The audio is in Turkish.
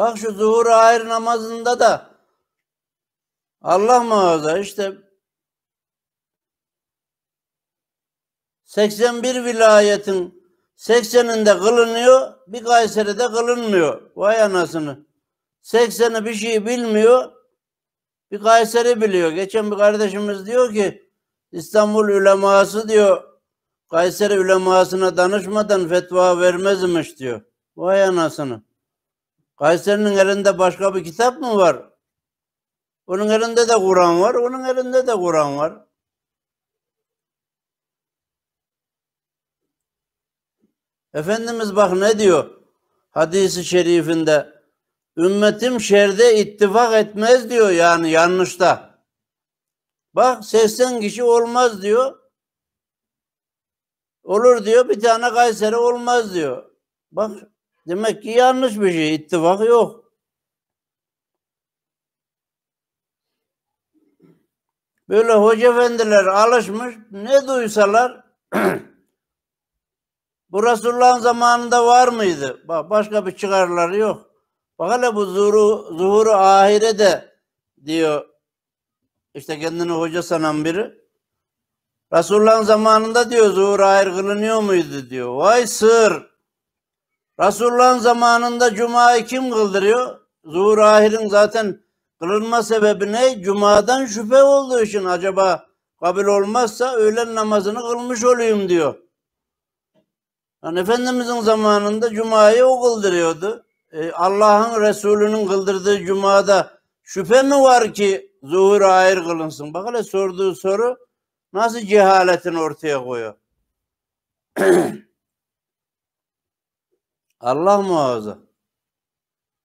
Bak şu zuhur ayrı namazında da Allah muhafaza işte 81 vilayetin 80'inde kılınıyor, bir Kayseri'de kılınmıyor. Vay anasını. 80'i bir şey bilmiyor, bir Kayseri biliyor. Geçen bir kardeşimiz diyor ki, İstanbul üleması diyor, Kayseri ülemasına danışmadan fetva vermezmiş diyor. Vay anasını. Kayseri'nin elinde başka bir kitap mı var? Onun elinde de Kur'an var, onun elinde de Kur'an var. Efendimiz bak ne diyor hadisi şerifinde. Ümmetim şerde ittifak etmez diyor yani yanlışta. Bak 80 kişi olmaz diyor. Olur diyor bir tane Kayseri olmaz diyor. Bak Demek ki yanlış bir şey. İttifak yok. Böyle hoca efendiler alışmış. Ne duysalar bu Resulullah'ın zamanında var mıydı? Bak başka bir çıkarları yok. Bak hele bu zuhuru, zuhuru ahire de diyor İşte kendini hoca sanan biri. Resulullah'ın zamanında diyor zuhur ahir kılınıyor muydu diyor. Vay sır. Resulullah'ın zamanında Cuma'yı kim kıldırıyor? Zuhur ahirin zaten kırılma sebebi ne? Cuma'dan şüphe olduğu için acaba kabul olmazsa öğlen namazını kılmış olayım diyor. Yani Efendimizin zamanında Cuma'yı o kıldırıyordu. E, Allah'ın Resulü'nün kıldırdığı Cuma'da şüphe mi var ki zuhur ayır kılınsın? Bak hele sorduğu soru nasıl cehaletin ortaya koyuyor. اللهم هذا